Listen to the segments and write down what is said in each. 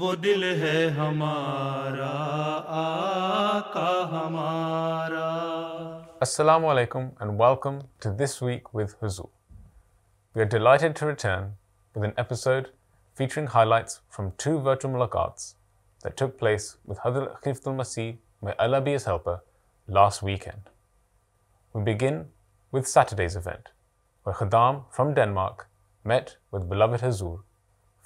वो दिल है हमारा हमारा Assalamu alaikum and welcome to This Week with Huzur. We are delighted to return with an episode featuring highlights from two virtual mulaqats that took place with Hadrat Khiftul Masih, may Allah be his helper, last weekend. We begin with Saturday's event, where Khadam from Denmark met with beloved Hazur,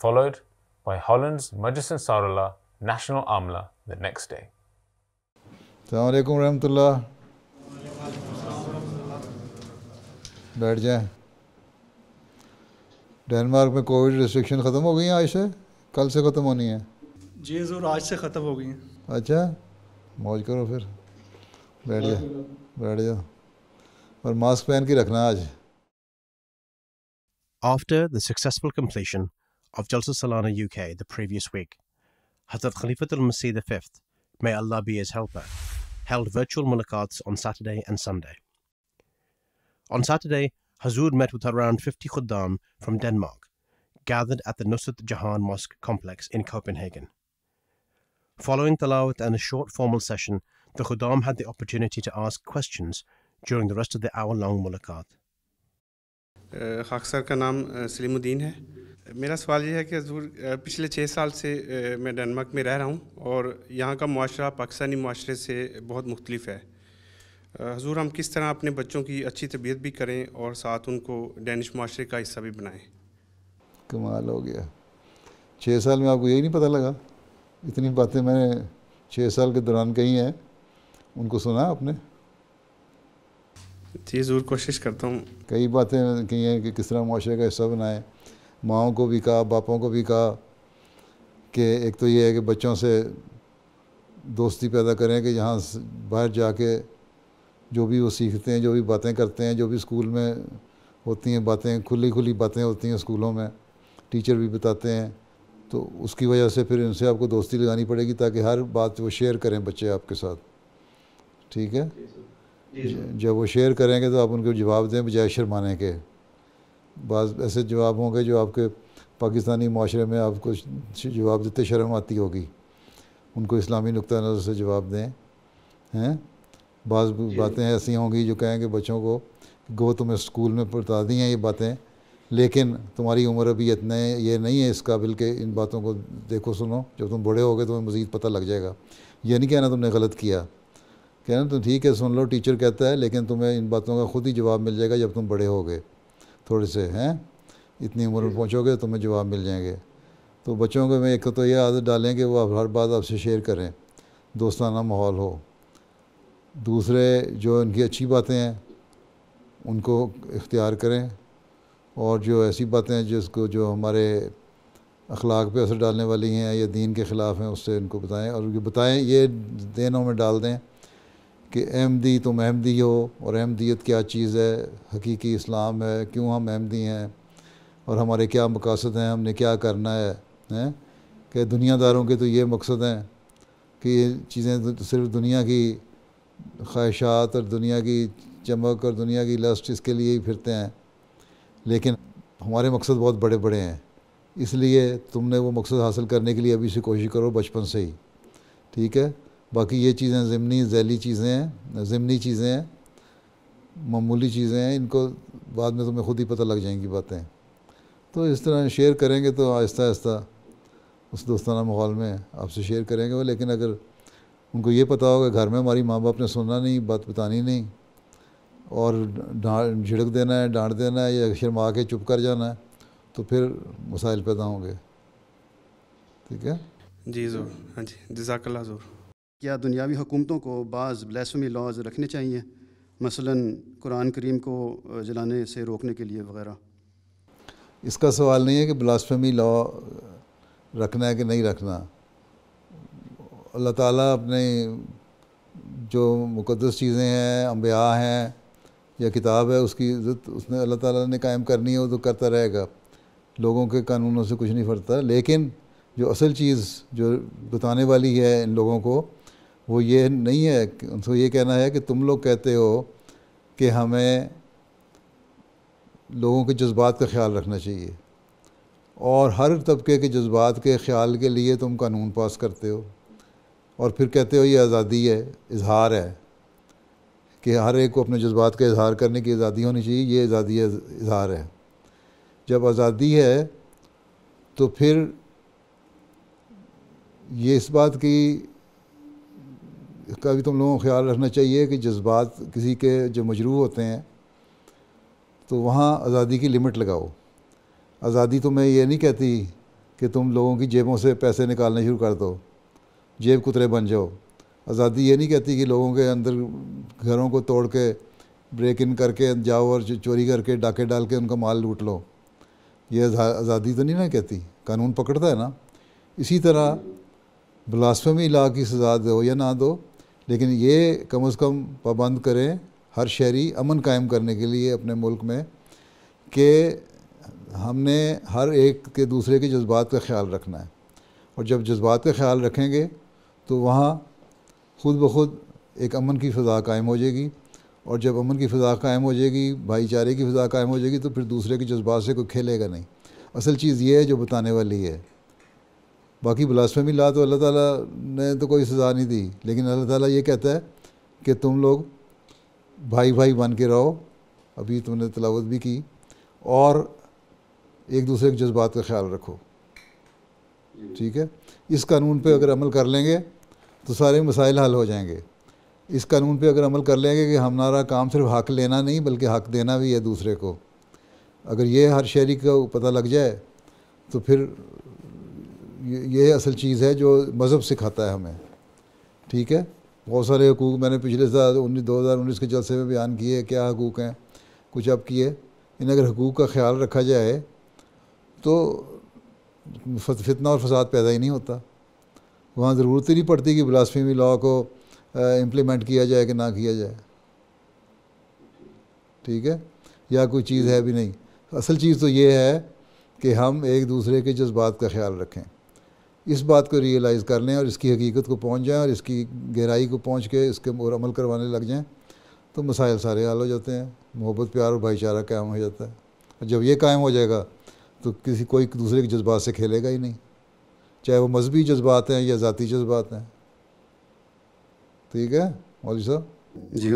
followed by Holland's Murchison Sarula National Amla the next day. alaikum Rahmatullah बैठ जाएं Denmark में Covid restriction ख़त्म हो गई हैं आज से कल से ख़त्म होनी है जी हजूर आज से ख़त्म हो गई हैं अच्छा मौज करो फिर बैठ जाओ बैठ जाओ और मास्क पहन के रखना आज after the successful completion of Jalsa Salana UK the previous week, Hazrat Khalifa al-Masih V, may Allah be his helper, held virtual mulaqats on Saturday and Sunday. On Saturday, Hazur met with around 50 khuddam from Denmark, gathered at the Nusrat Jahan Mosque complex in Copenhagen. Following Talawat and a short formal session, the khuddam had the opportunity to ask questions during the rest of the hour-long mulaqat. Uh, ka naam uh, Salimuddin hai. मेरा सवाल यह है कि हजूर पिछले छः साल से मैं डेनमार्क में रह रहा हूँ और यहाँ का माशरा पाकिस्तानी माशरे से बहुत मुख्तलिफ है हजूर हम किस तरह अपने बच्चों की अच्छी तबीयत भी करें और साथ उनको डेनिश माशरे का हिस्सा भी बनाएं कमाल हो गया छः साल में आपको यही नहीं पता लगा इतनी बातें मैंने छः साल के दौरान कही हैं उनको सुना आपने जी ज़रूर कोशिश करता हूँ कई बातें कही हैं कि किस तरह माशरे का हिस्सा बनाएं माओ को भी कहा बापों को भी कहा कि एक तो ये है कि बच्चों से दोस्ती पैदा करें कि यहाँ बाहर जाके जो भी वो सीखते हैं जो भी बातें करते हैं जो भी स्कूल में होती हैं बातें खुली खुली बातें होती हैं स्कूलों में टीचर भी बताते हैं तो उसकी वजह से फिर उनसे आपको दोस्ती लगानी पड़ेगी ताकि हर बात वो शेयर करें बच्चे आपके साथ ठीक है जब वो शेयर करेंगे तो आप उनको जवाब दें बजाय शर्माने के बाज़ ऐसे जवाब होंगे जो आपके पाकिस्तानी माशरे में आपको जवाब देते शर्म आती होगी उनको इस्लामी नुक़ नज़र से जवाब दें हैं बाज़ बातें ऐसी होंगी जो कहेंगे बच्चों को गो तुम्हें स्कूल में बता दी हैं ये बातें लेकिन तुम्हारी उम्र अभी इतने ये नहीं है इस काबिल के इन बातों को देखो सुनो जब तुम बड़े हो गए तुम्हें मज़ीद पता लग जाएगा ये नहीं कहना तुमने गलत किया कहना तुम तो ठीक है सुन लो टीचर कहता है लेकिन तुम्हें इन बातों का खुद ही जवाब मिल जाएगा जब तुम बड़े हो गए थोड़े से हैं इतनी उम्र में पहुँचोगे तो तुम्हें जवाब मिल जाएंगे तो बच्चों को मैं एक तो, तो ये आदत डालें कि वो हर बात आपसे शेयर करें दोस्ताना माहौल हो दूसरे जो इनकी अच्छी बातें हैं उनको इख्तियार करें और जो ऐसी बातें जिसको जो हमारे अखलाक पे असर डालने वाली हैं या दीन के ख़िलाफ़ हैं उससे इनको बताएं और बताएं ये देनों में डाल दें कि अहमदी तुम अहमदी हो और अहमदीत क्या चीज़ है हकीकी इस्लाम है क्यों हम अहमदी हैं और हमारे क्या मकासद हैं हमने क्या करना है हैं कि दुनियादारों के तो ये मकसद हैं कि ये चीज़ें तो सिर्फ दुनिया की ख्वाहिशात और दुनिया की चमक और दुनिया की लस्ट इसके लिए ही फिरते हैं लेकिन हमारे मकसद बहुत बड़े बड़े हैं इसलिए तुमने वो मकसद हासिल करने के लिए अभी से कोशिश करो बचपन से ही ठीक है बाकी ये चीज़ें ज़मनी जैली चीज़ें हैं ज़मनी चीज़ें हैं मामूली चीज़ें हैं इनको बाद में तुम्हें तो खुद ही पता लग जाएंगी बातें तो इस तरह शेयर करेंगे तो आहिस्ता आहिस्ता उस दोस्ताना माहौल में आपसे शेयर करेंगे वो लेकिन अगर उनको ये पता होगा घर में हमारी माँ बाप ने सुनना नहीं बात बतानी नहीं और झिड़क देना है डांट देना है या शर्मा के चुप कर जाना है तो फिर मसाइल पैदा होंगे ठीक है जी ज़रूर हाँ जी जजाकल्ला ज़रूर क्या दुनियावी हुकूमतों को बाज़ ब्लैसमी लॉज रखने चाहिए मसलन कुरान करीम को जलाने से रोकने के लिए वगैरह इसका सवाल नहीं है कि ब्लास्फेमी लॉ रखना है कि नहीं रखना अल्लाह ताला अपने जो मुकदस चीज़ें हैं अम्बिया हैं या किताब है उसकी इज़्ज़त उसने अल्लाह ताला ने कायम करनी है वो तो करता रहेगा लोगों के कानूनों से कुछ नहीं फटता लेकिन जो असल चीज़ जो बताने वाली है इन लोगों को वो ये नहीं है उनको ये कहना है कि तुम लोग कहते हो कि हमें लोगों के जज्बात का ख्याल रखना चाहिए और हर तबके के जज्बात के ख्याल के लिए तुम कानून पास करते हो और फिर कहते हो ये आज़ादी है इजहार है कि हर एक को अपने जज्बात का इजहार करने की आज़ादी होनी चाहिए ये आज़ादी इजहार है जब आज़ादी है तो फिर ये इस बात की का भी तुम लोगों को ख्याल रखना चाहिए कि जज्बात किसी के जो मजरू होते हैं तो वहाँ आज़ादी की लिमिट लगाओ आज़ादी तो मैं ये नहीं कहती कि तुम लोगों की जेबों से पैसे निकालने शुरू कर दो जेब कुतरे बन जाओ आज़ादी ये नहीं कहती कि लोगों के अंदर घरों को तोड़ के ब्रेक इन करके जाओ और चोरी करके डाके डाल के उनका माल लूट लो ये आज़ादी तो नहीं ना कहती कानून पकड़ता है ना इसी तरह ब्लास्फेमी ला की सज़ा दो या ना दो लेकिन ये कम अज़ कम पाबंद करें हर शहरी अमन कायम करने के लिए अपने मुल्क में कि हमने हर एक के दूसरे के जज्बात का ख्याल रखना है और जब जज्बात का ख्याल रखेंगे तो वहाँ खुद ब खुद एक अमन की फ़ा कायम हो जाएगी और जब अमन की फ़ा कायम हो जाएगी भाईचारे की फ़ा कायम हो जाएगी तो फिर दूसरे के जज्बात से कोई खेलेगा नहीं असल चीज़ ये है जो बताने वाली है बाकी बिलासफेमी ला तो अल्लाह ताला ने तो कोई सज़ा नहीं दी लेकिन अल्लाह ताला ये कहता है कि तुम लोग भाई भाई बन के रहो अभी तुमने तलावत भी की और एक दूसरे के जज्बात का ख्याल रखो ठीक है इस कानून पे अगर अमल कर लेंगे तो सारे मसाइल हल हो जाएंगे इस कानून पे अगर अमल कर लेंगे कि हमारा काम सिर्फ हक लेना नहीं बल्कि हक देना भी है दूसरे को अगर ये हर शहरी को पता लग जाए तो फिर ये असल चीज़ है जो मज़हब सिखाता है हमें ठीक है बहुत सारे हकूक़ मैंने पिछले साल उन्नीस दो हज़ार उन्नीस के जलसे में बयान किए क्या हकूक़ हैं कुछ अब किए इन अगर हकूक़ का ख्याल रखा जाए तो फितना और फसाद पैदा ही नहीं होता वहाँ ज़रूरत ही नहीं पड़ती कि बिलासफीमी लॉ को इम्प्लीमेंट किया जाए कि ना किया जाए ठीक है या कोई चीज़ है भी नहीं असल चीज़ तो ये है कि हम एक दूसरे के जज्बात का ख्याल रखें इस बात को रियलाइज़ कर लें और इसकी हकीकत को पहुँच जाएँ और इसकी गहराई को पहुँच के इसके और अमल करवाने लग जाएँ तो मसाइल सारे हाल हो जाते हैं मोहब्बत प्यार और भाईचारा कायम हो जाता है और जब ये कायम हो जाएगा तो किसी कोई दूसरे के जज्बात से खेलेगा ही नहीं चाहे वो मजहबी जज्बात हैं या ज़ाती जज्बात हैं ठीक है मौली साहब जी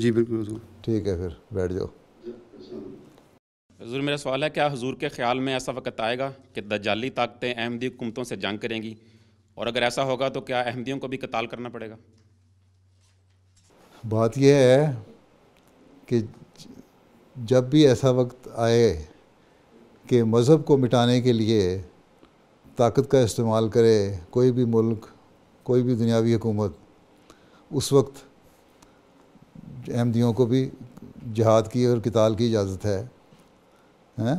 जी बिल्कुल ठीक है फिर बैठ जाओ हजूर मेरा सवाल है क्या हजूर के ख्याल में ऐसा वक्त आएगा कि दजाली ताकतें अहमदी हुकूमतों से जंग करेंगी और अगर ऐसा होगा तो क्या अहमदियों को भी कताल करना पड़ेगा बात यह है कि जब भी ऐसा वक्त आए कि मज़हब को मिटाने के लिए ताकत का इस्तेमाल करे कोई भी मुल्क कोई भी दुनियावी हुकूमत उस वक्त अहमदियों को भी जहाद की और किताल की इजाज़त है हैं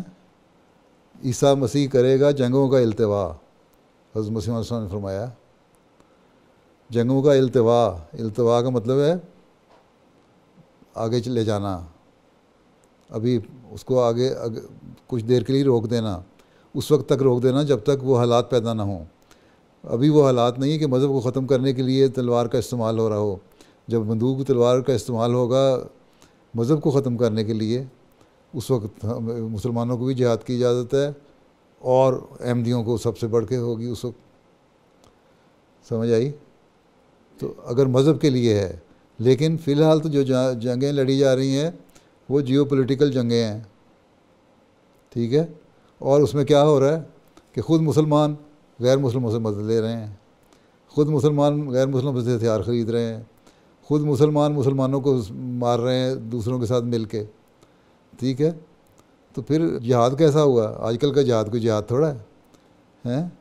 ईसा मसीह करेगा जंगों का अल्तवा हज़रत मसीह ने फरमाया जंगों का अल्तवा अल्तवा का मतलब है आगे चले जाना अभी उसको आगे, आगे कुछ देर के लिए रोक देना उस वक्त तक रोक देना जब तक वो हालात पैदा ना हों अभी वो हालात नहीं है कि मज़हब को ख़त्म करने के लिए तलवार का इस्तेमाल हो रहा हो जब बंदूक तलवार का इस्तेमाल होगा मज़हब को ख़त्म करने के लिए उस वक्त मुसलमानों को भी जिहाद की इजाज़त है और अहमदियों को सबसे बढ़ के होगी उस वक्त समझ आई तो अगर मज़हब के लिए है लेकिन फ़िलहाल तो जो जंगें लड़ी जा रही हैं वो जियो पोलिटिकल जंगें हैं ठीक है और उसमें क्या हो रहा है कि ख़ुद मुसलमान गैर मुसलमों से मदद ले रहे हैं ख़ुद मुसलमान गैर मुसलमों से हथियार ख़रीद रहे हैं ख़ुद मुसलमान मुसलमानों को मार रहे हैं दूसरों के साथ मिल के ठीक है तो फिर जिहाद कैसा हुआ आजकल का जिहाद कोई जिहाद थोड़ा है हैं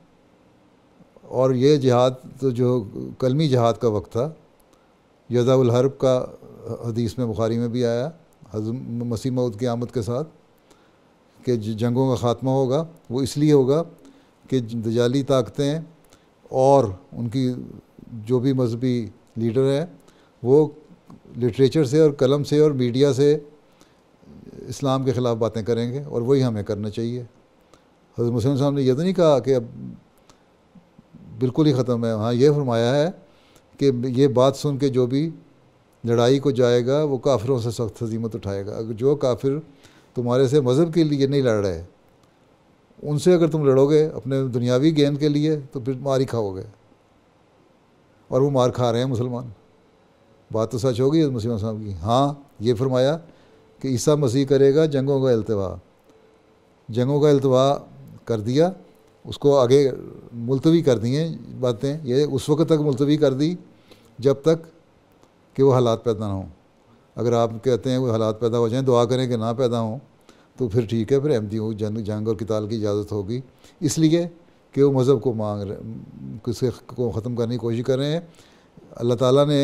और ये जिहाद तो जो कलमी जिहाद का वक्त था यदाउल हर्ब का हदीस में बुखारी में भी आया मसीह मऊद की आमद के साथ कि जंगों का ख़ात्मा होगा वो इसलिए होगा कि दजाली ताकतें और उनकी जो भी मजहबी लीडर हैं वो लिटरेचर से और कलम से और मीडिया से इस्लाम के ख़िलाफ़ बातें करेंगे और वही हमें करना चाहिए हजरत मुसलम साहब ने यह तो नहीं कहा कि अब बिल्कुल ही ख़त्म है हाँ ये फरमाया है कि ये बात सुन के जो भी लड़ाई को जाएगा वो काफिरों से सख्त हजीमत उठाएगा अगर जो काफिर तुम्हारे से मज़हब के लिए नहीं लड़ रहे उनसे अगर तुम लड़ोगे अपने दुनियावी गेंद के लिए तो फिर मार ही खाओगे और वो मार खा रहे हैं मुसलमान बात तो सच होगी मुसलमान साहब की हाँ ये फरमाया कि ईसा मसीह करेगा जंगों का अल्तवा जंगों का अल्तवा कर दिया उसको आगे मुलतवी कर दिए बातें ये उस वक्त तक मुलतवी कर दी जब तक कि वो हालात पैदा ना हों अगर आप कहते हैं वो हालात पैदा हो जाएं दुआ करें कि ना पैदा हों तो फिर ठीक है फिर अहमदी हो जंग जंग और किताल की इजाज़त होगी इसलिए कि वो मज़हब को मांग रहे किसी को ख़त्म करने की कोशिश कर रहे हैं अल्लाह ताला ने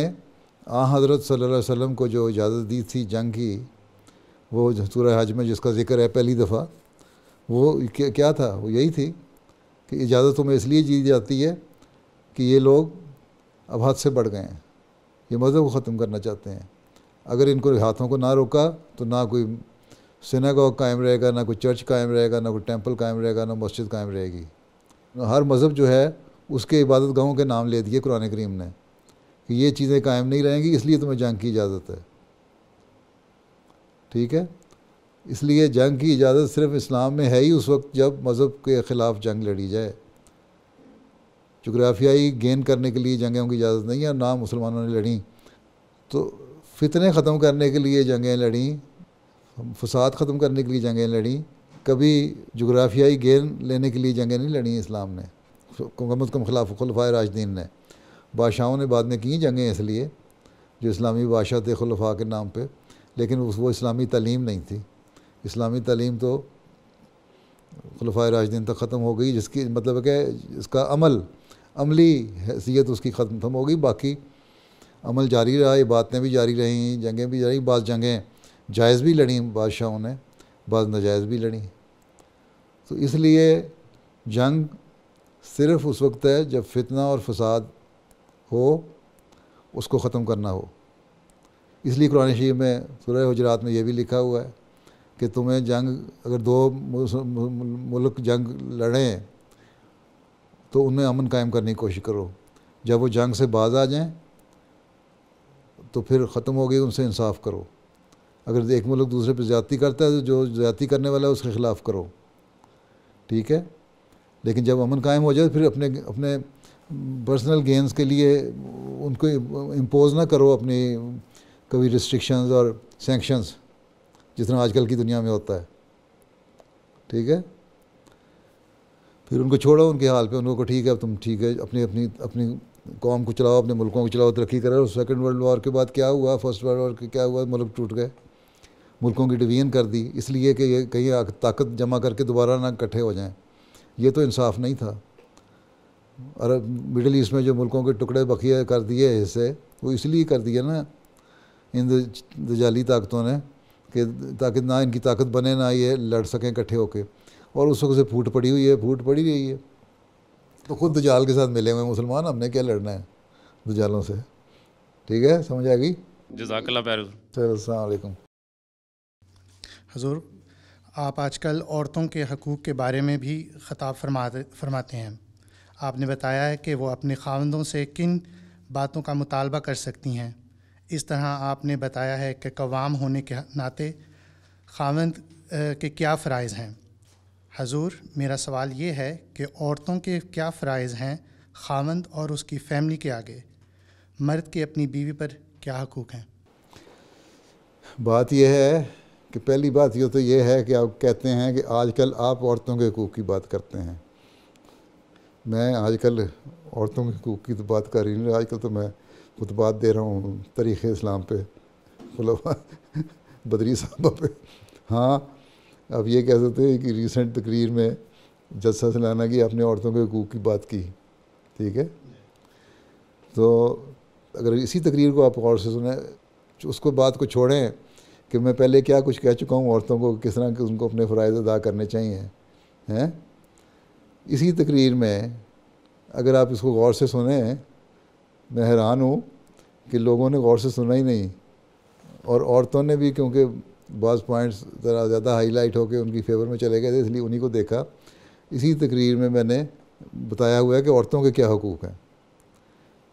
आ हज़रत सल्लल्लाहु अलैहि वसल्लम को जो इजाज़त दी थी जंग की वो सूर हज में जिसका जिक्र है पहली दफ़ा वो क्या था वो यही थी कि इजाज़त तुम्हें इसलिए जी जाती है कि ये लोग अब हाथ से बढ़ गए हैं ये मज़हब को ख़त्म करना चाहते हैं अगर इनको हाथों को ना रोका तो ना कोई सिनागा कायम रहेगा ना कोई चर्च कायम रहेगा ना कोई टेंपल कायम रहेगा ना मस्जिद कायम रहेगी तो हर मज़हब जो है उसके इबादत गाहों के नाम ले दिए कुरान करीम ने कि ये चीज़ें कायम नहीं रहेंगी इसलिए तुम्हें जंग की इजाज़त है ठीक है इसलिए जंग की इजाज़त सिर्फ इस्लाम में है ही उस वक्त जब मज़हब के ख़िलाफ़ जंग लड़ी जाए जोग्राफियाई गेन करने के लिए जंगों की इजाज़त नहीं है ना मुसलमानों ने लड़ी तो फितने ख़त्म करने के लिए जंगें लड़ी फसाद ख़त्म करने के लिए जंगें लड़ी कभी जोग्राफियाई गेन लेने के लिए जंगें नहीं लड़ी इस्लाम ने तो कम अज़ कम खिलाफ खलफा राजदीन ने बादशाहों ने बाद में की जंगें इसलिए जो इस्लामी बादशाह थे खलफा के नाम पर लेकिन उस वो इस्लामी तलीम नहीं थी इस्लामी तलीम तो खलफा राजदीन तक ख़त्म हो गई जिसकी मतलब है कि इसका अमल अमली हैसियत उसकी ख़त्म हो गई बाकी अमल जारी रहा बातें भी जारी रहीं जंगें भी जारी बाज़ जंगें जायज़ भी लड़ी बादशाहों ने बाद नजायज भी लड़ी तो इसलिए जंग सिर्फ़ उस वक्त है जब फितना और फसाद हो उसको ख़त्म करना हो इसलिए कुरान शरीफ में सूर्य हजरात में यह भी लिखा हुआ है कि तुम्हें जंग अगर दो मुल्क जंग लड़ें तो उनमें अमन कायम करने की कोशिश करो जब वो जंग से बाज आ जाएं तो फिर ख़त्म हो गई उनसे इंसाफ करो अगर एक मुल्क दूसरे पर ज़्यादती करता है तो जो ज़्यादती करने वाला है उसके ख़िलाफ़ करो ठीक है लेकिन जब अमन कायम हो जाए फिर अपने अपने पर्सनल गेंस के लिए उनको इम्पोज़ ना करो अपनी कभी रिस्ट्रिक्शंस और सेंक्शंस जितना आजकल की दुनिया में होता है ठीक है फिर उनको छोड़ो उनके हाल पे उनको ठीक है तुम ठीक है अपनी अपनी अपनी कौम को चलाओ अपने मुल्कों को चलाओ तरक्की करो सेकेंड वर्ल्ड वॉर के बाद क्या हुआ फर्स्ट वर्ल्ड वॉर के क्या हुआ मुल्क टूट गए मुल्कों की डिवीजन कर दी इसलिए कि ये कहीं ताकत जमा करके दोबारा ना इकट्ठे हो जाएं ये तो इंसाफ नहीं था अरब मिडिल ईस्ट में जो मुल्कों के टुकड़े बखिया कर दिए हिस्से वो इसलिए कर दिए ना इन दजाली ताकतों ने कि ताकि ना इनकी ताकत बने ना ये लड़ सकें इकट्ठे होके और उस वक्त से फूट पड़ी हुई है फूट पड़ी हुई है तो खुद दुजाल के साथ मिले हुए मुसलमान हमने क्या लड़ना है दुजालों से ठीक है समझ आ गई जजाकल्ला हजूर आप आजकल औरतों के हकूक़ के बारे में भी ख़ताब फरमा फरमाते हैं आपने बताया है कि वो अपने खावंदों से किन बातों का मुतालबा कर सकती हैं इस तरह आपने बताया है कि कवाम होने के नाते खावंद के क्या फ़रज़ हैं हजूर मेरा सवाल ये है कि औरतों के क्या फ़रज़ हैं खावंद और उसकी फ़ैमिली के आगे मर्द के अपनी बीवी पर क्या हकूक़ हैं बात यह है कि पहली बात यह तो ये है कि आप कहते हैं कि आजकल आप औरतों के हकूक़ की बात करते हैं मैं आजकल औरतों के हकूक़ की तो बात कर रही हूँ आजकल तो मैं खुतबात दे रहा हूँ तरीक़ इस्लाम पे मतलब बदरी साहब पे हाँ अब ये कह सकते हैं कि रिसेंट तकरीर में जस्सा सलाना की आपने औरतों के हकूक़ की बात की ठीक है तो अगर इसी तकरीर को आप गौर से सुने उसको बात को छोड़ें कि मैं पहले क्या कुछ कह चुका हूँ औरतों को किस तरह उनको अपने फ़रज़ अदा करने चाहिए हैं इसी तकरीर में अगर आप इसको गौर से सुने मैं हैरान हूँ कि लोगों ने गौर से सुना ही नहीं और औरतों ने भी क्योंकि बाज़ पॉइंट्स ज़रा ज़्यादा हाईलाइट होकर उनकी फेवर में चले गए थे इसलिए उन्हीं को देखा इसी तकरीर में मैंने बताया हुआ है कि औरतों के क्या हकूक़ हैं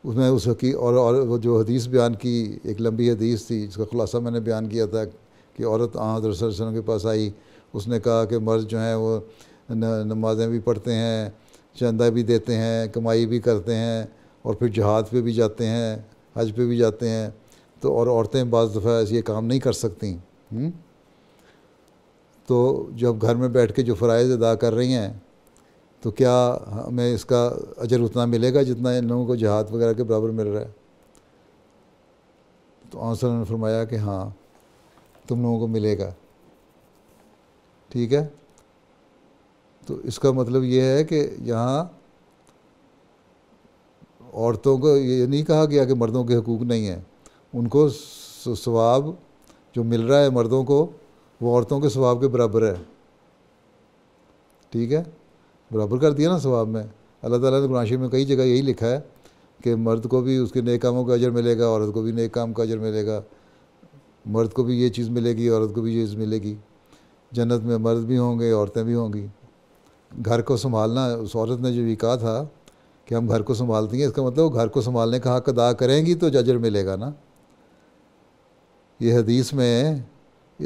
उसमें उस हकी और, और वो जो हदीस बयान की एक लंबी हदीस थी जिसका खुलासा मैंने बयान किया था कि औरत आँ दरअसल के पास आई उसने कहा कि मर्द जो हैं वो नमाज़ें भी पढ़ते हैं चंदा भी देते हैं कमाई भी करते हैं और फिर जहाद पे भी जाते हैं हज पे भी जाते हैं तो और औरतें बज़ दफ़ा ये काम नहीं कर सकती हुँ? हम्म? तो जब घर में बैठ के जो फ़रज़ अदा कर रही हैं तो क्या हमें इसका अजर उतना मिलेगा जितना इन लोगों को जहाद वगैरह के बराबर मिल रहा है तो आंसर ने फरमाया कि हाँ तुम लोगों को मिलेगा ठीक है तो इसका मतलब ये है कि यहाँ औरतों को ये नहीं कहा गया कि मर्दों के हकूक़ नहीं हैं उनको स्वाब जो मिल रहा है मर्दों को वो औरतों के स्वाब के बराबर है ठीक है बराबर कर दिया ना स्वाब में अल्लाह ताला ने कुरान में कई जगह यही लिखा है कि मर्द को भी उसके नेक कामों का अजर मिलेगा औरत को भी नेक काम का अजर मिलेगा मर्द को भी ये चीज़ मिलेगी औरत को भी ये चीज़ मिलेगी जन्नत में मर्द भी होंगे औरतें भी होंगी घर को संभालना उस औरत ने जो भी कहा था कि हम घर को संभालती हैं इसका मतलब घर को संभालने का हक अदा करेंगी तो जजर मिलेगा ना ये हदीस में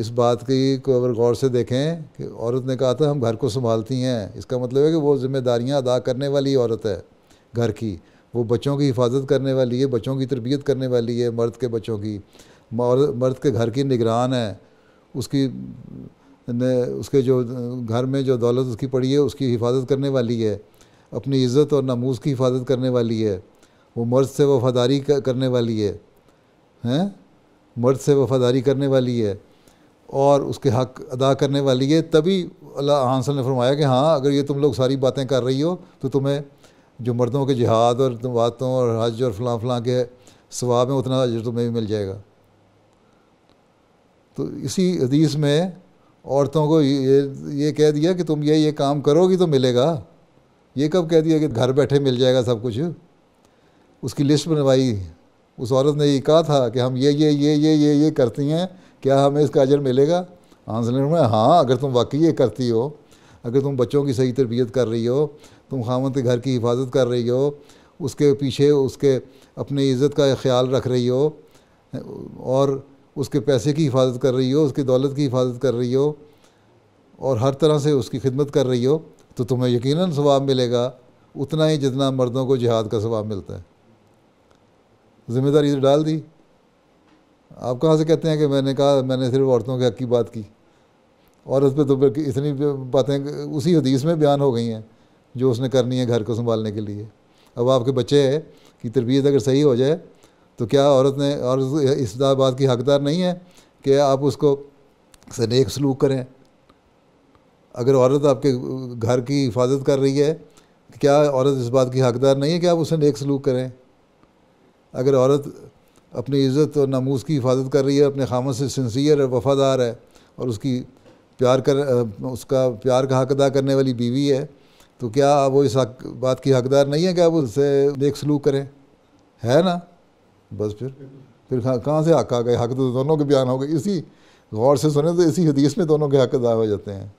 इस बात की को अगर गौर से देखें कि औरत ने कहा था हम घर को संभालती हैं इसका मतलब है कि वो जिम्मेदारियां अदा करने वाली औरत है घर की वो बच्चों की हिफाजत करने वाली है बच्चों की तरबियत करने वाली है मर्द के बच्चों की मर्द के घर की निगरान है उसकी ने उसके जो घर में जो दौलत उसकी पड़ी है उसकी हिफाजत करने वाली है अपनी इज़्ज़त और नामूज़ की हिफाजत करने वाली है वो मर्द से वफ़ादारी करने वाली है हैं मर्द से वफ़ादारी करने वाली है और उसके हक अदा करने वाली है तभी अल्लाह हानसल ने फरमाया कि हाँ अगर ये तुम लोग सारी बातें कर रही हो तो तुम्हें जो मर्दों के जिहाद और बातों और हज और फलां फलां के स्वाब में उतना अजर तुम्हें भी मिल जाएगा तो इसी हदीस में औरतों को ये ये कह दिया कि तुम ये ये काम करोगी तो मिलेगा ये कब कह दिया कि घर बैठे मिल जाएगा सब कुछ उसकी लिस्ट बनवाई उस औरत ने ये कहा था कि हम ये ये ये ये ये ये करती हैं क्या हमें इसका अजर मिलेगा आंसर में हाँ अगर तुम वाकई ये करती हो अगर तुम बच्चों की सही तरबियत कर रही हो तुम खामन के घर की हिफाजत कर रही हो उसके पीछे उसके अपनी इज़्ज़त का ख्याल रख रही हो और उसके पैसे की हिफाजत कर रही हो उसकी दौलत की हिफाजत कर रही हो और हर तरह से उसकी खिदमत कर रही हो तो तुम्हें यकीनन स्वाब मिलेगा उतना ही जितना मर्दों को जिहाद का स्वाब मिलता है ज़िम्मेदारी तो डाल दी आप कहाँ से कहते हैं कि मैंने कहा मैंने सिर्फ औरतों के हक की बात की और उस पर तो इतनी बातें उसी हदीस में बयान हो गई हैं जो उसने करनी है घर को संभालने के लिए अब आपके बच्चे की तरबियत अगर सही हो जाए तो क्या औरत ने और इस बात की हकदार नहीं है कि आप उसको से नेक सलूक करें अगर औरत आपके घर की हिफाजत कर रही है क्या औरत इस बात की हकदार नहीं है कि आप उसे नेक सलूक करें अगर औरत अपनी इज़्ज़त और नामूस की हिफाजत कर रही है अपने खामद से सिंसियर और वफ़ादार है और उसकी प्यार कर उसका प्यार का हक अदा करने वाली बीवी है तो क्या वो इस हक बात की हकदार नहीं है कि आप उससे नेक सलूक करें है ना बस फिर फिर कहाँ से हक आ गए हक तो दोनों के बयान हो गए इसी गौर से सुने तो इसी हदीस में दोनों के हक अदा हो जाते हैं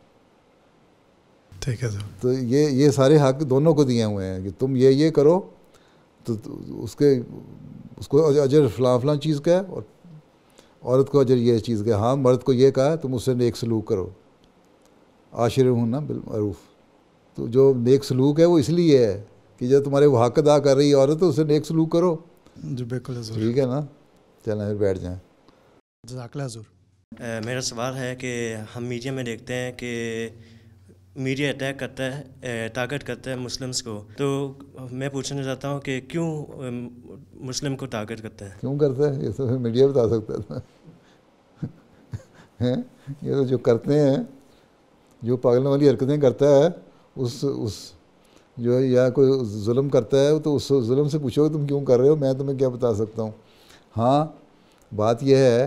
ठीक है सर तो ये ये सारे हक दोनों को दिए हुए हैं कि तुम ये ये करो तो, तो उसके उसको अजर फलां फलां चीज़ का है और औरत को अजर ये चीज़ का हाँ मर्द को ये कहा है तुम उससे नेक सलूक करो आशर हूँ ना बिलमूफ तो जो नेक सलूक है वो इसलिए है कि जब तुम्हारे वो हक अदा कर रही है औरत तो उससे नेक सलूक करो जी बिल्कुल ठीक है ना चलें फिर बैठ जाएँ जजाकला मेरा सवाल है कि हम मीडिया में देखते हैं कि मीडिया अटैक करता है टारगेट करता है मुस्लिम्स को तो मैं पूछना चाहता हूँ कि क्यों मुस्लिम को टारगेट करता है क्यों करता है ये तो मीडिया बता सकता है ये तो जो करते हैं जो पागलों वाली हरकतें करता है उस उस जो है या कोई जुल्म करता है तो उस जुल्म से पूछो तुम क्यों कर रहे हो मैं तुम्हें क्या बता सकता हूँ हाँ बात यह है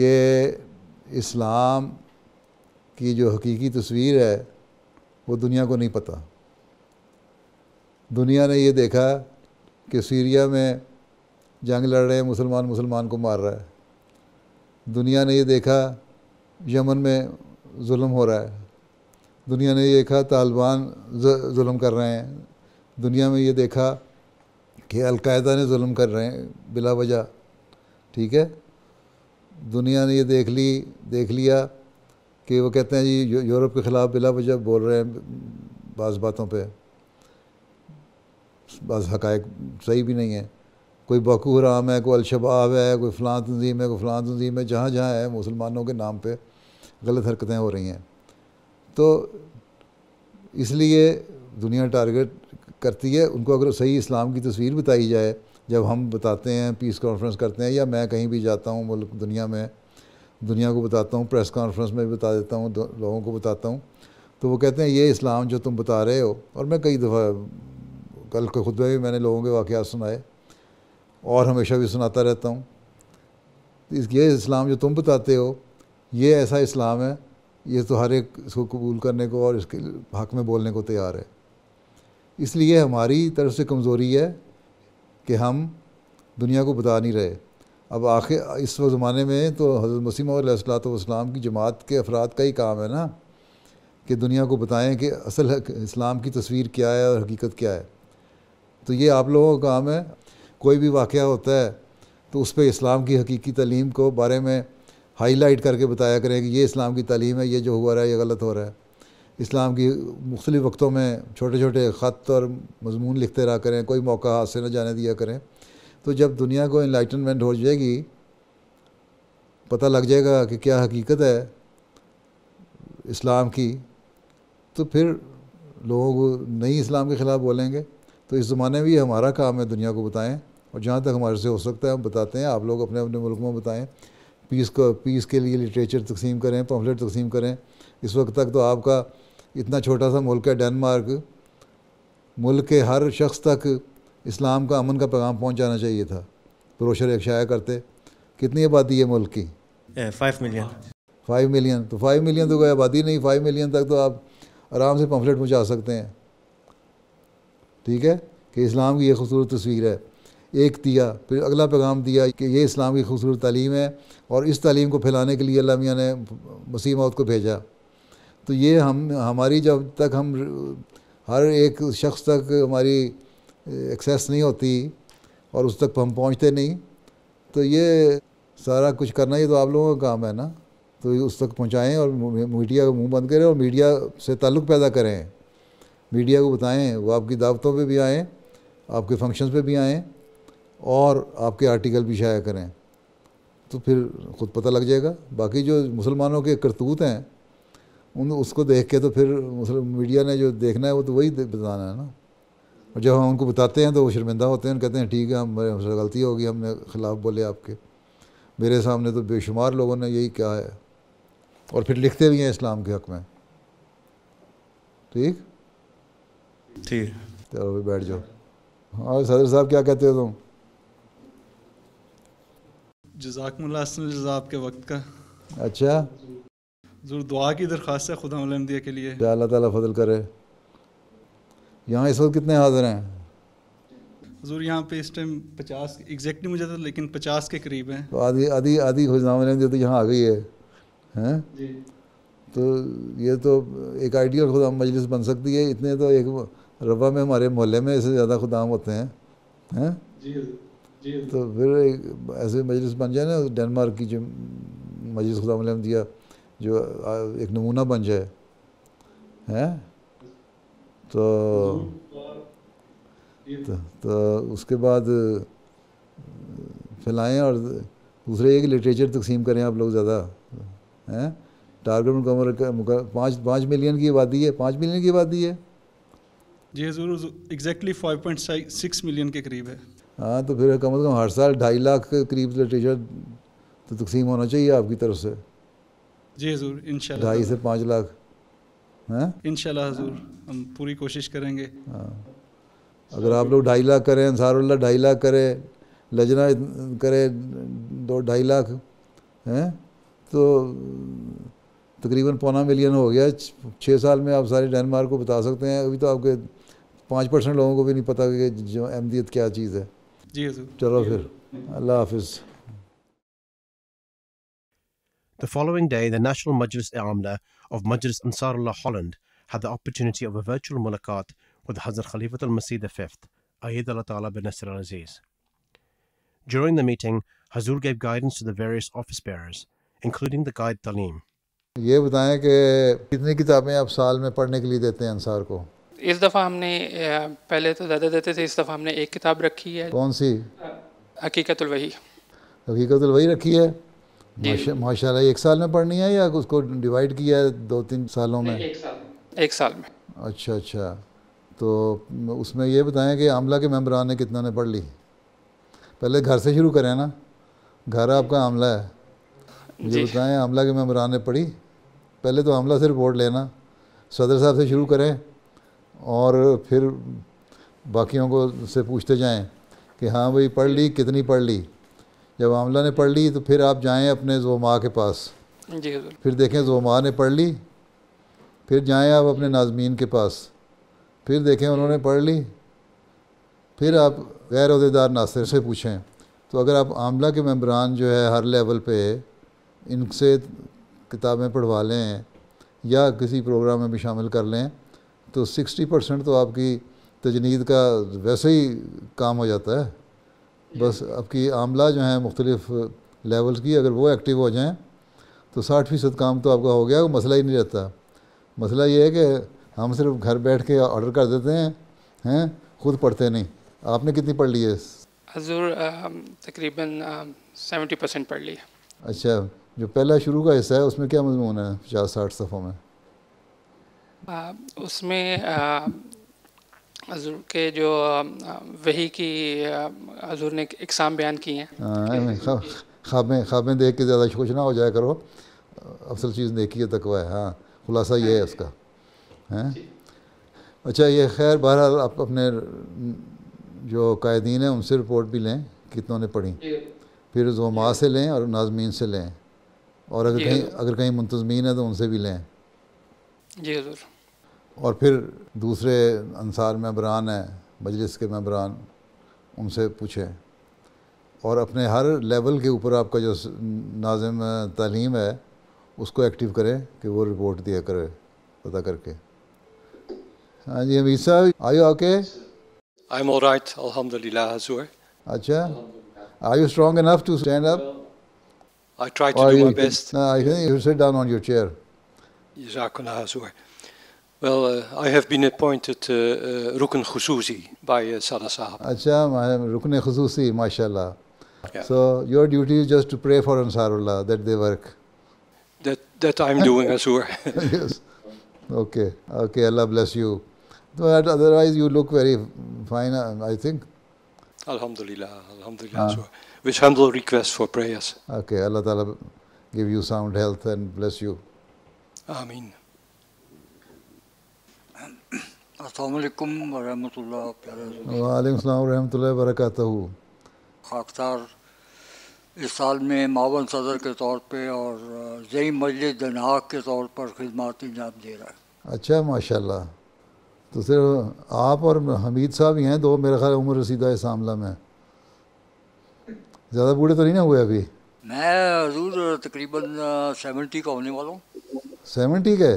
कि इस्लाम की जो हकीकी तस्वीर है वो दुनिया को नहीं पता दुनिया ने ये देखा कि सीरिया में जंग लड़ रहे हैं मुसलमान मुसलमान को मार रहा है दुनिया ने ये देखा यमन में जुल्म हो रहा है दुनिया ने ये देखा तालिबान जुल्म कर रहे हैं दुनिया में ये देखा कि अलकायदा ने जुल्म कर रहे हैं बिला वजह ठीक है दुनिया ने ये देख ली देख लिया कि वो कहते हैं जी यूरोप के ख़िलाफ़ बिला वजह बोल रहे हैं बाज़ बातों पे बाज़ हक़ सही भी नहीं है कोई बकू हराम है कोई अलशबाब है कोई फ़लाँ तंजीम है कोई फ़लाँ तंजीम है जहाँ जहाँ है मुसलमानों के नाम पे गलत हरकतें हो रही हैं तो इसलिए दुनिया टारगेट करती है उनको अगर सही इस्लाम की तस्वीर बताई जाए जब हम बताते हैं पीस कॉन्फ्रेंस करते हैं या मैं कहीं भी जाता हूँ मुल्क दुनिया में दुनिया को बताता हूँ प्रेस कॉन्फ्रेंस में भी बता देता हूँ लोगों को बताता हूँ तो वो कहते हैं ये इस्लाम जो तुम बता रहे हो और मैं कई दफ़ा कल के खुद भी मैंने लोगों के वाक़ सुनाए और हमेशा भी सुनाता रहता हूँ ये इस्लाम जो तुम बताते हो ये ऐसा इस्लाम है ये तो हर एक इसको कबूल करने को और इसके हक़ में बोलने को तैयार है इसलिए हमारी तरफ से कमज़ोरी है कि हम दुनिया को बता नहीं रहे अब आखिर इस ज़माने में तो हज़रत मसीम सलाम की जमात के अफराद का ही काम है ना कि दुनिया को बताएं कि असल इस्लाम की तस्वीर क्या है और हकीकत क्या है तो ये आप लोगों का काम है कोई भी वाक़ होता है तो उस पर इस्लाम की हकीकी तलीम को बारे में हाईलाइट करके बताया करें कि ये इस्लाम की तलीम है ये जो हुआ रहा है ये गलत हो रहा है इस्लाम की मुख्तु वक्तों में छोटे छोटे ख़त और मजमून लिखते रहा करें कोई मौका हाथ से न जाने दिया करें तो जब दुनिया को इन्लाइटनमेंट हो जाएगी पता लग जाएगा कि क्या हकीकत है इस्लाम की तो फिर लोग नई इस्लाम के ख़िलाफ़ बोलेंगे तो इस ज़माने में भी हमारा काम है दुनिया को बताएं और जहाँ तक हमारे से हो सकता है हम बताते हैं आप लोग अपने अपने मुल्क में बताएं पीस को पीस के लिए लिटरेचर तकसीम करें पम्फलेट तकसीम करें इस वक्त तक तो आपका इतना छोटा सा मुल्क है डेनमार्क मुल्क के हर शख्स तक इस्लाम का अमन का पैगाम पहुंचाना चाहिए था प्रोशर एक अक्षाया करते कितनी आबादी है मुल्क की फाइव मिलियन फाइव मिलियन तो फाइव मिलियन तो कोई आबादी नहीं फाइव मिलियन तक तो आप आराम से पम्फलेट पहुँचा सकते हैं ठीक है कि इस्लाम की ये खूबसूरत तस्वीर है एक दिया फिर अगला पैगाम दिया कि ये इस्लाम की खूबसूरत तालीम है और इस तालीम को फैलाने के लिए अल्लाह मियाँ ने मसीह मौत को भेजा तो ये हम हमारी जब तक हम हर एक शख्स तक हमारी एक्सेस नहीं होती और उस तक हम पहुंचते नहीं तो ये सारा कुछ करना ही तो आप लोगों का काम है ना तो उस तक पहुंचाएं और मीडिया का मुंह बंद करें और मीडिया से ताल्लुक़ पैदा करें मीडिया को बताएं वो आपकी दावतों पे भी आएँ आपके फंक्शंस पे भी आएँ और आपके आर्टिकल भी शाया करें तो फिर ख़ुद पता लग जाएगा बाकी जो मुसलमानों के करतूत हैं उन उसको देख के तो फिर मीडिया ने जो देखना है वो तो वही बताना है ना और जब हम उनको बताते हैं तो वो शर्मिंदा होते हैं कहते हैं ठीक है हमारे हमसे गलती होगी हमने ख़िलाफ़ बोले आपके मेरे सामने तो बेशुमार लोगों ने यही कहा है और फिर लिखते भी हैं इस्लाम के हक़ में ठीक ठीक चलो भी बैठ जाओ और हाँ, सदर साहब क्या कहते हो तुम जजाक जजाब के वक्त का अच्छा ज़रूर दुआ की दरख्वास्त है खुदा के लिए तो अल्लाह ताला फजल करे यहाँ इस वक्त कितने हाजिर हैं हजूर यहाँ पे इस टाइम पचास एग्जैक्टली मुझे तो लेकिन पचास के करीब हैं तो आधी आधी आधी खुशनामा जो तो यहाँ आ गई है हैं तो ये तो एक आइडियल खुदा मजलिस बन सकती है इतने तो एक रबा में हमारे मोहल्ले में इससे ज़्यादा खुदाम होते हैं हैं तो फिर एक ऐसे मजलिस बन जाए ना डेनमार्क की जो मजलिस खुदाम दिया जो एक नमूना बन जाए हैं तो तो, तो उसके बाद फैलाएं और दूसरे एक लिटरेचर तकसीम करें आप लोग ज़्यादा हैं टारगेट पाँच पाँच मिलियन की आबादी है पाँच मिलियन की आबादी है जी हजूर exactly five point six million के करीब है हाँ तो फिर कम अज़ कम हर साल ढाई लाख के करीब लिटरेचर तो तकसीम होना चाहिए आपकी तरफ से जी हजूर इन ढाई से पाँच लाख इनशाला हजूर हम पूरी कोशिश करेंगे हाँ अगर आप लोग ढाई लाख करें अंसारुल्ला ढाई लाख करे लजना करे दो ढाई लाख हैं तो तकरीबन पौना मिलियन हो गया छः साल में आप सारे डेनमार्क को बता सकते हैं अभी तो आपके पाँच परसेंट लोगों को भी नहीं पता कि जो अहमदियत क्या चीज़ है जी चलो फिर अल्लाह हाफिज़ The following day, the National Majlis Amla of Majlis Ansarullah Holland had the opportunity of a virtual mulaqat with Hazrat Khalifa al Masih V, al Ta'ala bin Nasir al Aziz. During the meeting, Hazur gave guidance to the various office bearers, including the guide Talim. ये बताएं कि कितनी किताबें आप साल में पढ़ने के लिए देते हैं अंसार को इस दफ़ा हमने पहले तो ज़्यादा देते थे इस दफ़ा हमने एक किताब रखी है कौन सी हकीकतुल वही हकीकतुल वही रखी है माशाल्लाह एक साल में पढ़नी है या उसको डिवाइड किया है दो तीन सालों में एक साल में अच्छा अच्छा तो उसमें ये बताएं कि आमला के मेम्बरान ने कितना ने पढ़ ली पहले घर से शुरू करें ना घर आपका आमला है ये बताएं आमला के मेम्बरान ने पढ़ी पहले तो आमला से रिपोर्ट लेना सदर साहब से शुरू करें और फिर बाकियों को से पूछते जाएं कि हाँ भाई पढ़ ली कितनी पढ़ ली जब आमला ने पढ़ ली तो फिर आप जाएं अपने जोमा के पास जी फिर देखें जोमा ने पढ़ ली फिर जाएं आप अपने नाजमीन के पास फिर देखें उन्होंने पढ़ ली फिर आप गैर अहदेदार नासिर से पूछें तो अगर आप आमला के मम्बरान जो है हर लेवल पे इनसे किताबें पढ़वा लें या किसी प्रोग्राम में भी शामिल कर लें तो सिक्सटी परसेंट तो आपकी तजनीद का वैसे ही काम हो जाता है बस आपकी आमला जो है मुख्तलिफ लेवल्स की अगर वो एक्टिव हो जाएँ तो साठ फ़ीसद काम तो आपका हो गया वो मसला ही नहीं रहता मसला ये है कि हम सिर्फ घर बैठ के ऑर्डर कर देते हैं हैं खुद पढ़ते नहीं आपने कितनी पढ़ ली है हजूर तकरीबन सेवेंटी परसेंट पढ़ ली अच्छा जो पहला शुरू का हिस्सा है उसमें क्या मजमून है पचास साठ सफ़ों में आ, उसमें हजूर के जो वही की हजूर ने इकसाम बयान की हैं ख्वाब हाँ, ख्वाबें देख के ज़्यादा खुश ना हो जाया करो असल चीज़ देखी है तकवा है हाँ खुलासा ये है उसका हैं अच्छा ये खैर बहरहाल आप अपने जो कायदीन हैं उनसे रिपोर्ट भी लें कितनों ने पढ़ी फिर माँ से लें और नाजमीन से लें और अगर कहीं अगर कहीं मुंतजमीन है तो उनसे भी लें जी हजूर और फिर दूसरे अनसार मेबरान हैं मजलिस के मेबरान उनसे पूछें और अपने हर लेवल के ऊपर आपका जो नाजम तलीम है उसको एक्टिव करें कि वो रिपोर्ट दिया करे पता करके हाँ जी अमीर साहब आयो okay I am all right अल्हम्दुलिल्लाह हुजूर अच्छा are you strong enough to stand up I try to do my best I think you sit down on your chair जजाकुल्लाह हुजूर Well, uh, eh, I have been appointed uh, uh, Rukn Khususi by uh, Sada Sahab. Achha, I am Rukn Khususi, mashallah. Yeah. So your duty is just to pray for Ansarullah that they work. That that I'm doing, Asur. yes. Okay. Okay. Allah bless you. But otherwise, you look very fine. Uh, I think. Alhamdulillah. Alhamdulillah. Ah. With humble request for prayers. Okay. Allah Taala give you sound health and bless you. Amin. असलकम वरहमल वालेकाम वरहमल वरक खाकदार इस साल में मावन सदर के तौर पे और जई मस्जिद दनाक के तौर पर खिदमत इंजाम दे रहा है अच्छा माशाल्लाह तो सिर्फ आप और हमीद साहब ही हैं दो मेरे ख्याल उम्र रसीदा इस मामला में ज़्यादा बूढ़े तो नहीं ना हुए अभी मैं हजूर तकरीबन सेवेंटी का होने वाला हूँ सेवेंटी के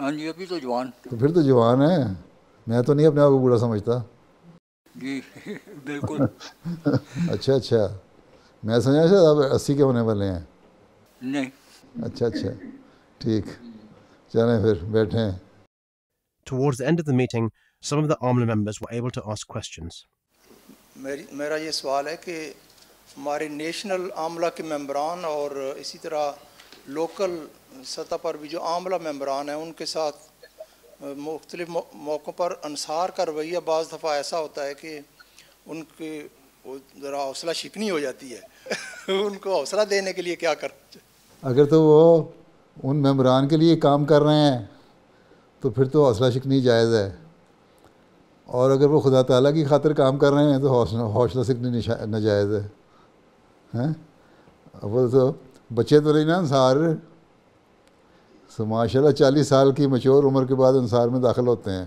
हाँ जी अभी तो जवान तो फिर तो जवान है मैं तो नहीं अपने आप को बुरा समझता जी बिल्कुल अच्छा अच्छा मैं समझा शायद आप अस्सी के होने वाले हैं नहीं अच्छा अच्छा ठीक चलें फिर बैठे हैं Towards the end of the meeting, some of the AMLA members were able to ask questions. मेरा ये सवाल है कि हमारे नेशनल आमला के मेम्बरान और इसी तरह लोकल सतह पर भी जो आमला मम्बरान हैं उनके साथ मुख्तलिफ मौक़ों पर अनसार का रवैया बज़ दफ़ा ऐसा होता है कि उनके ज़रा हौसला शिकनी हो जाती है उनको हौसला देने के लिए क्या कर अगर तो वो उन मम्बरान के लिए काम कर रहे हैं तो फिर तो हौसला शिकनी जायज़ है और अगर वो खुदा तला की खातर काम कर रहे हैं तो हौसला हौसला शिकनी नाजायज़ है हैं वो तो बचे तो नहीं ना अंसार तो माशा चालीस साल की मशहूर उम्र के बाद अंसार में दाखिल होते हैं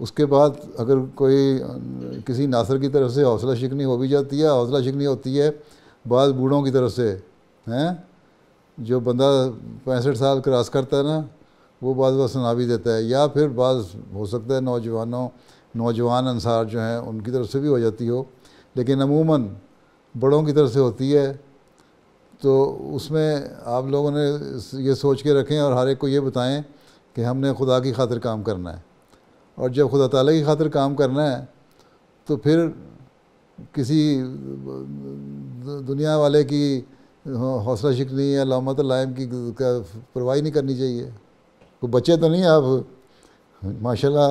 उसके बाद अगर कोई किसी नासर की तरफ से हौसला शिकनी हो भी जाती है हौसला शिकनी होती है बाद बूढ़ों की तरफ से हैं जो बंदा पैंसठ साल क्रॉस करता है ना वो बाद वह सुना भी देता है या फिर बाद हो सकता है नौजवानों नौजवान अंसार जो हैं उनकी तरफ से भी हो जाती हो लेकिन अमूमन बड़ों की तरफ से होती है तो उसमें आप लोगों ने ये सोच के रखें और हर एक को ये बताएं कि हमने खुदा की खातिर काम करना है और जब खुदा ताला की खातिर काम करना है तो फिर किसी दुनिया वाले की हौसला शिकनी या लामत लाइम की परवाही नहीं करनी चाहिए तो बच्चे तो नहीं आप माशाल्लाह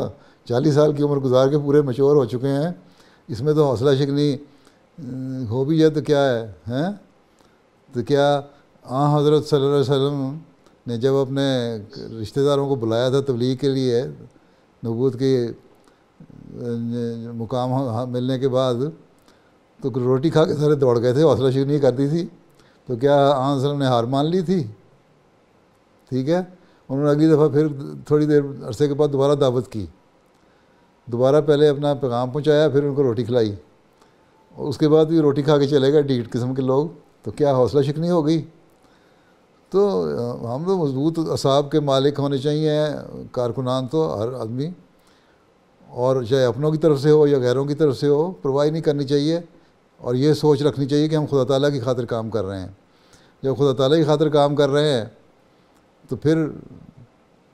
चालीस साल की उम्र गुजार के पूरे मशोर हो चुके हैं इसमें तो हौसला शिकनी हो भी जाए तो क्या है हैं तो क्या आ हज़रत वसल्लम ने जब अपने रिश्तेदारों को बुलाया था तबलीग के लिए नबूत के मुकाम हाँ, हाँ, मिलने के बाद तो रोटी खा के सारे दौड़ गए थे हौसला शुरू नहीं करती थी तो क्या आन वसल्लम ने हार मान ली थी ठीक है उन्होंने अगली दफ़ा फिर थोड़ी देर अरसे के बाद दोबारा दावत की दोबारा पहले अपना पैगाम पहुंचाया फिर उनको रोटी खिलाई उसके बाद भी रोटी खा के चले गए डीट किस्म के लोग तो क्या हौसला शिकनी हो गई तो हम तो मजबूत असाब के मालिक होने चाहिए कारकुनान तो हर आदमी और चाहे अपनों की तरफ से हो या गैरों की तरफ से हो प्रवाही नहीं करनी चाहिए और ये सोच रखनी चाहिए कि हम खुदा ताला की खातिर काम कर रहे हैं जब खुदा ताला की खातिर काम कर रहे हैं तो फिर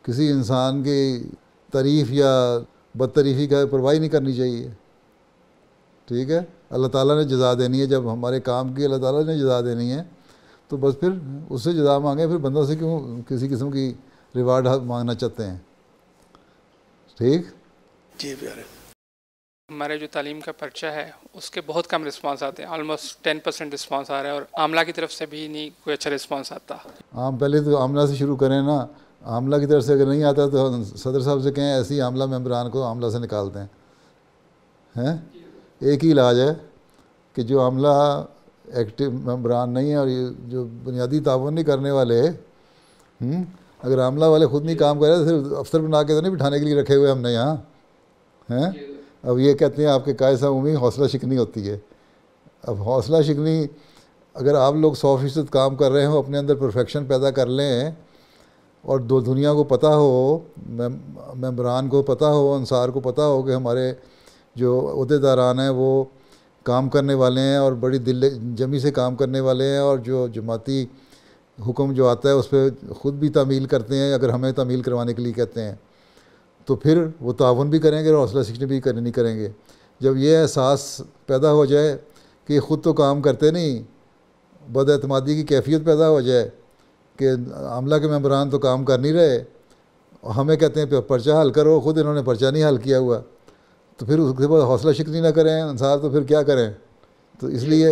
किसी इंसान की तारीफ़ या बदतरीफ़ी का प्रवाही नहीं करनी चाहिए ठीक है अल्लाह ताला ने जजा देनी है जब हमारे काम की अल्लाह ताला ने जजा देनी है तो बस फिर उससे जजा मांगे फिर बंदा से क्यों किसी किस्म की रिवार्ड मांगना चाहते हैं ठीक जी प्यारे हमारे जो तालीम का पर्चा है उसके बहुत कम रिस्पांस आते हैं ऑलमोस्ट टेन परसेंट रिस्पांस आ रहा है और आमला की तरफ से भी नहीं कोई अच्छा रिस्पांस आता हम पहले तो आमला से शुरू करें ना आमला की तरफ से अगर नहीं आता तो सदर साहब से कहें ऐसे ही आमला मेम्बरान को आमला से निकालते हैं हैं एक ही इलाज है कि जो अमला एक्टिव मेम्बरान नहीं है और ये जो बुनियादी तावन नहीं करने वाले हम्म, अगर आमला वाले खुद नहीं काम कर रहे तो सिर्फ अफसर बना के तो नहीं बिठाने के लिए रखे हुए हमने यहाँ हैं अब ये कहते हैं आपके कायसा उम्मीद हौसला शिकनी होती है अब हौसला शिकनी अगर आप लोग सौ फीसद काम कर रहे हो अपने अंदर परफेक्शन पैदा कर लें और दो दुनिया को पता हो मेम्बरान को पता हो अनसार को पता हो कि हमारे जो अहदेदारान हैं वो काम करने वाले हैं और बड़ी दिल जमी से काम करने वाले हैं और जो जमाती हुक्म जो आता है उस पर ख़ुद भी तमील करते हैं अगर हमें तमील करवाने के लिए कहते हैं तो फिर वो ताउन भी करेंगे और हौसला सीखने भी करनी करेंगे जब ये एहसास पैदा हो जाए कि ख़ुद तो काम करते नहीं बदअतमादी की कैफियत पैदा हो जाए कि अमला के मम्बरान तो काम कर नहीं रहे हमें कहते हैं पर्चा हल करो ख़ुद इन्होंने पर्चा नहीं हल किया हुआ तो फिर उसके बाद हौसला शिकनी ना करें अंसार तो फिर क्या करें तो इसलिए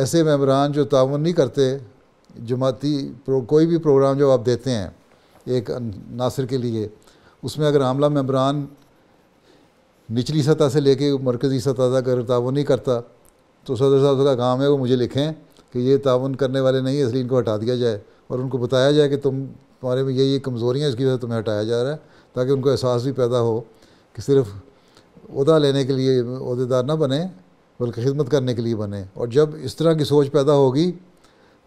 ऐसे मेम्बरान जो तान नहीं करते जमाती प्रो, कोई भी प्रोग्राम जो आप देते हैं एक नासिर के लिए उसमें अगर आमला मम्बरान निचली सतह से लेके मरकज़ी सतह तक अगर तावन नहीं करता तो सदर साहब का काम है वो मुझे लिखें कि ये तान करने वाले नहीं है इसलिए इनको हटा दिया जाए और उनको बताया जाए कि तुम तुम्हारे में ये ये कमज़ोरियाँ इसकी वजह से तुम्हें हटाया जा रहा है ताकि उनको एहसास भी पैदा हो कि सिर्फ़ उदा लेने के लिए अहदेदार ना बने बल्कि खिदमत करने के लिए बने और जब इस तरह की सोच पैदा होगी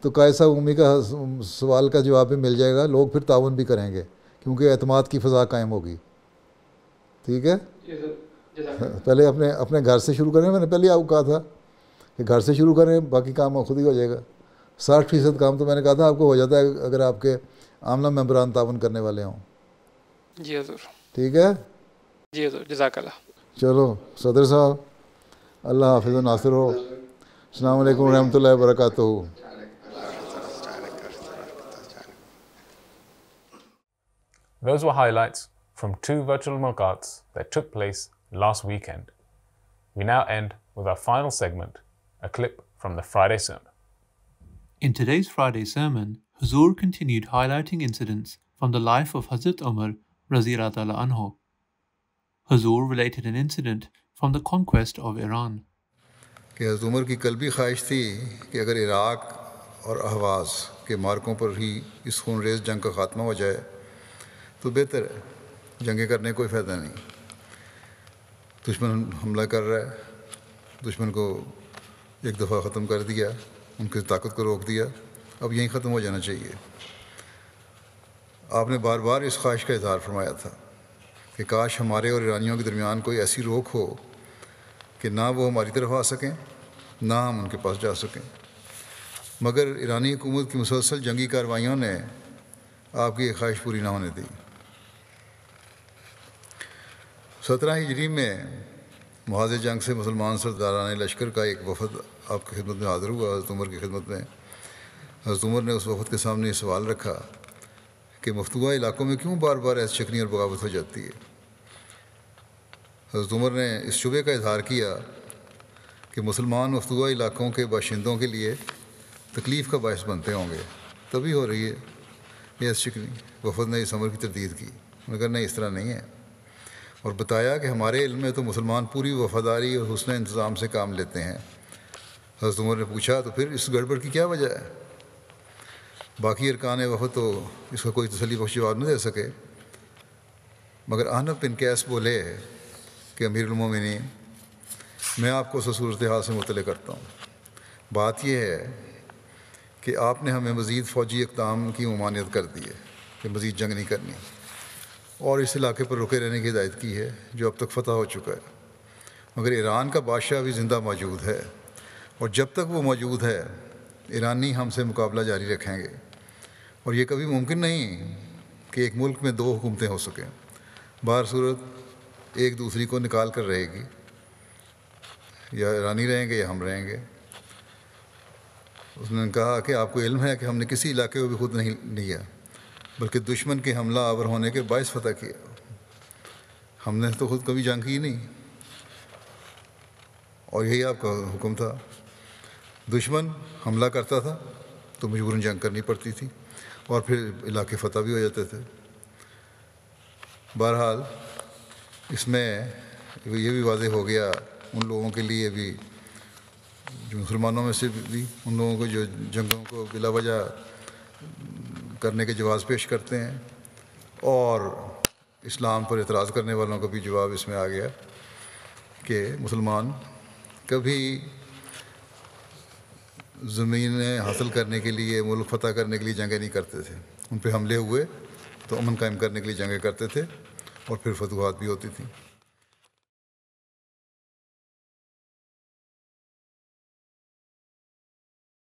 तो कैसा उमी का सवाल का जवाब भी मिल जाएगा लोग फिर ताउन भी करेंगे क्योंकि अतमाद की फ़जा कायम होगी ठीक है पहले अपने अपने घर से शुरू करें मैंने पहले आपको कहा था कि घर से शुरू करें बाकी काम खुद ही हो जाएगा साठ फीसद काम तो मैंने कहा था आपको हो जाता है अगर आपके आमला मेम्बरान ताउन करने वाले हों जी हजूर ठीक है जी जजाकला Those were highlights from two virtual Mulkats that took place last weekend. We now end with our final segment, a clip from the Friday sermon. In today's Friday sermon, Huzur continued highlighting incidents from the life of Hazrat Umar Razirah anhu. हजूर related an incident from the conquest of Iran कि हजूमर की कल भी ख्वाहिश थी कि अगर इराक और अहवाज के मार्कों पर ही इस खून रेस जंग का खात्मा हो जाए तो बेहतर है जंगें करने कोई फ़ायदा नहीं दुश्मन हमला कर रहा है दुश्मन को एक दफ़ा ख़त्म कर दिया उनकी ताकत को रोक दिया अब यहीं ख़त्म हो जाना चाहिए आपने बार बार इस ख्वाहिश का इजहार फरमाया था कि काश हमारे और ईरानियों के दरमियान कोई ऐसी रोक हो कि ना वो हमारी तरफ आ सकें ना हम उनके पास जा सकें मगर ईरानी हुकूमत की मुसलसल जंगी कार्रवाइयों ने आपकी ख्वाहिश पूरी ना होने दी सत्रह हिजरी में महाज जंग से मुसलमान सरदारान लश्कर का एक वफद आपकी खिदमत में हाज़िर हुआ हजरत उमर की खिदमत में हजरत उमर ने उस वफद के सामने सवाल रखा कि मफतूबा इलाकों में क्यों बार बार ऐसी शक्नी और बगावत हो जाती है हजरत उमर ने इस शुबे का इजहार किया कि मुसलमान मफतूबा इलाकों के बाशिंदों के लिए तकलीफ़ का बायस बनते होंगे तभी हो रही है यह शिकनी वफद ने इस अमर की तरदीद की उन्होंने कहा नहीं इस तरह नहीं है और बताया कि हमारे इल्म में तो मुसलमान पूरी वफादारी और हसन इंतज़ाम से काम लेते हैं हजरत उमर ने पूछा तो फिर इस गड़बड़ की क्या वजह है बाकी अरकान वह तो इसका कोई तसली बख्शी जवाब नहीं दे सके मगर अनब बिन कैस बोले कि अमीरमिन मैं आपको सूरत हाल से मुतल करता हूँ बात यह है कि आपने हमें मज़ीद फ़ौजी इकदाम की ममानियत कर दी है कि मज़ीद जंग नहीं करनी और इस इलाके पर रुके रहने की हिदायत की है जो अब तक फतह हो चुका है मगर ईरान का बादशाह भी ज़िंदा मौजूद है और जब तक वो मौजूद है ईरानी हमसे मुकाबला जारी रखेंगे और ये कभी मुमकिन नहीं कि एक मुल्क में दो हुकूमतें हो सकें बाहर सूरत एक दूसरी को निकाल कर रहेगी या ईरानी रहेंगे या हम रहेंगे उसने कहा कि आपको इल्म है कि हमने किसी इलाके को भी खुद नहीं लिया बल्कि दुश्मन के हमला आवर होने के बायस फतह किया हमने तो खुद कभी जंग की नहीं और यही आपका हुक्म था दुश्मन हमला करता था तो मजबूरन जंग करनी पड़ती थी और फिर इलाके फतह भी हो जाते थे बहरहाल इसमें ये भी वाजह हो गया उन लोगों के लिए भी जो मुसलमानों में से भी उन लोगों को जो जंगों को बिला वजह करने के जवाब पेश करते हैं और इस्लाम पर एतराज़ करने वालों का भी जवाब इसमें आ गया कि मुसलमान कभी ज़मीन हासिल करने के लिए मुल्क फतह करने के लिए जंगें नहीं करते थे उन पर हमले हुए तो अमन कायम करने के लिए जंगें करते थे और फिर फतूहत भी होती थी